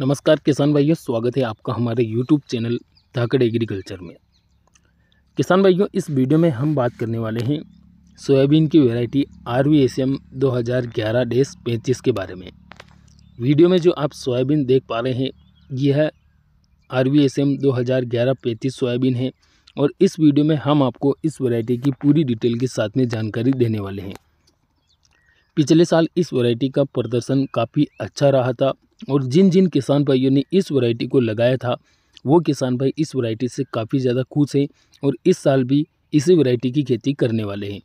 नमस्कार किसान भाइयों स्वागत है आपका हमारे यूट्यूब चैनल धाकड़ एग्रीकल्चर में किसान भाइयों इस वीडियो में हम बात करने वाले हैं सोयाबीन की variety R V S M दो हज़ार ग्यारह डेस पैंतीस के बारे में वीडियो में जो आप सोयाबीन देख पा रहे हैं यह आर वी एस एम दो हज़ार ग्यारह पैंतीस सोयाबीन है और इस वीडियो में हम आपको इस वैरायटी की पूरी डिटेल के साथ में जानकारी देने वाले हैं पिछले साल इस वैरायटी का प्रदर्शन काफ़ी अच्छा रहा था और जिन जिन किसान भाइयों ने इस वैरायटी को लगाया था वो किसान भाई इस वैरायटी से काफ़ी ज़्यादा खुश हैं और इस साल भी इसी वैरायटी की खेती करने वाले हैं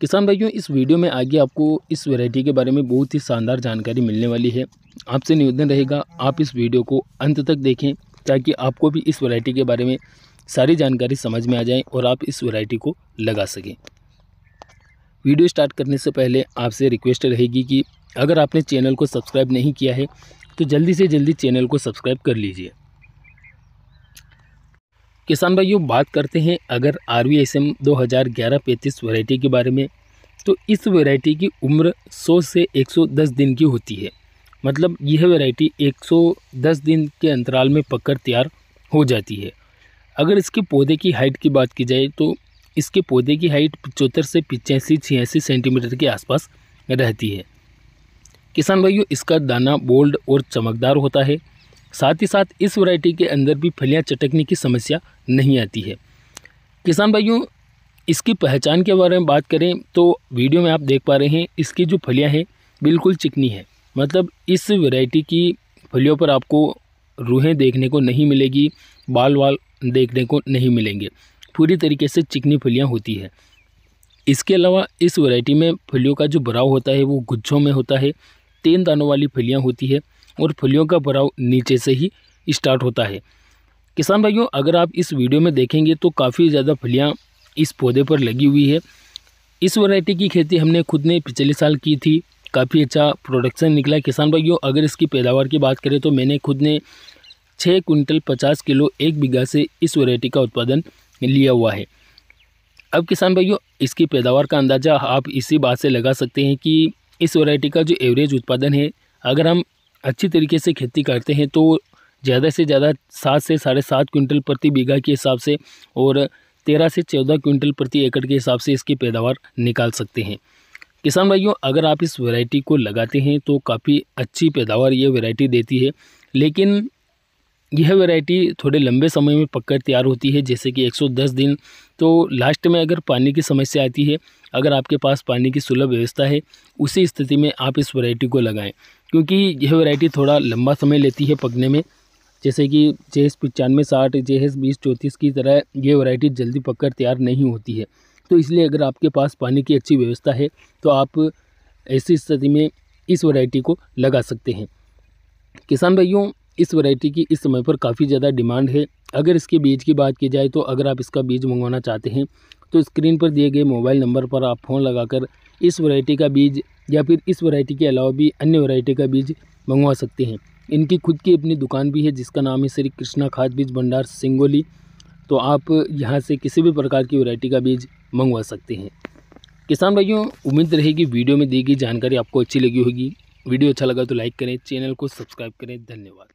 किसान भाइयों इस वीडियो में आगे आपको इस वैरायटी के बारे में बहुत ही शानदार जानकारी मिलने वाली है आपसे निवेदन रहेगा आप इस वीडियो को अंत तक देखें ताकि आपको भी इस वैरायटी के बारे में सारी जानकारी समझ में आ जाए और आप इस वैरायटी को लगा सकें वीडियो स्टार्ट करने से पहले आपसे रिक्वेस्ट रहेगी कि अगर आपने चैनल को सब्सक्राइब नहीं किया है तो जल्दी से जल्दी चैनल को सब्सक्राइब कर लीजिए किसान भाइयों बात करते हैं अगर आर वी एस एम दो हज़ार ग्यारह पैंतीस वैरायटी के बारे में तो इस वैरायटी की उम्र 100 से 110 दिन की होती है मतलब यह वैरायटी 110 दिन के अंतराल में पककर तैयार हो जाती है अगर इसके पौधे की हाइट की बात की जाए तो इसके पौधे की हाइट पचहत्तर से पचासी छियासी सेंटीमीटर के आसपास रहती है किसान भाइयों इसका दाना बोल्ड और चमकदार होता है साथ ही साथ इस वैरायटी के अंदर भी फलियाँ चटकने की समस्या नहीं आती है किसान भाइयों इसकी पहचान के बारे में बात करें तो वीडियो में आप देख पा रहे हैं इसकी जो फलियाँ हैं बिल्कुल चिकनी है मतलब इस वैरायटी की फलियों पर आपको रूहें देखने को नहीं मिलेगी बाल वाल देखने को नहीं मिलेंगे पूरी तरीके से चिकनी फलियाँ होती है इसके अलावा इस वैरायटी में फलियों का जो भराव होता है वो गुच्छों में होता है तीन दानों वाली फलियाँ होती है और फलियों का भराव नीचे से ही स्टार्ट होता है किसान भाइयों अगर आप इस वीडियो में देखेंगे तो काफ़ी ज़्यादा फलियाँ इस पौधे पर लगी हुई है इस वैरायटी की खेती हमने खुद ने पिछले साल की थी काफ़ी अच्छा प्रोडक्शन निकला किसान भाइयों अगर इसकी पैदावार की बात करें तो मैंने खुद ने छः कुंटल पचास किलो एक बीघा से इस वैरायटी का उत्पादन लिया हुआ है अब किसान भाइयों इसकी पैदावार का अंदाज़ा आप इसी बात से लगा सकते हैं कि इस वैरायटी का जो एवरेज उत्पादन है अगर हम अच्छी तरीके से खेती करते हैं तो ज़्यादा से ज़्यादा सात से साढ़े सात क्विंटल प्रति बीघा के हिसाब से और तेरह से चौदह क्विंटल प्रति एकड़ के हिसाब से इसकी पैदावार निकाल सकते हैं किसान भाइयों अगर आप इस वैरायटी को लगाते हैं तो काफ़ी अच्छी पैदावार ये वैरायटी देती है लेकिन यह वैरायटी थोड़े लंबे समय में पककर तैयार होती है जैसे कि 110 दिन तो लास्ट में अगर पानी की समस्या आती है अगर आपके पास पानी की सुलभ व्यवस्था है उसी स्थिति में आप इस वैरायटी को लगाएं क्योंकि यह वैरायटी थोड़ा लंबा समय लेती है पकने में जैसे कि जे एस पचानवे साठ जे एस बीस चौंतीस की तरह ये वरायटी जल्दी पककर तैयार नहीं होती है तो इसलिए अगर आपके पास पानी की अच्छी व्यवस्था है तो आप ऐसी स्थिति में इस वरायटी को लगा सकते हैं किसान भाइयों इस वैरायटी की इस समय पर काफ़ी ज़्यादा डिमांड है अगर इसके बीज की बात की जाए तो अगर आप इसका बीज मंगवाना चाहते हैं तो स्क्रीन पर दिए गए मोबाइल नंबर पर आप फ़ोन लगाकर इस वैरायटी का बीज या फिर इस वैरायटी के अलावा भी अन्य वैरायटी का बीज मंगवा सकते हैं इनकी खुद की अपनी दुकान भी है जिसका नाम है श्री कृष्णा खाद बीज भंडार सिंगोली तो आप यहाँ से किसी भी प्रकार की वरायटी का बीज मंगवा सकते हैं किसान भाइयों उम्मीद रहेगी वीडियो में दी गई जानकारी आपको अच्छी लगी होगी वीडियो अच्छा लगा तो लाइक करें चैनल को सब्सक्राइब करें धन्यवाद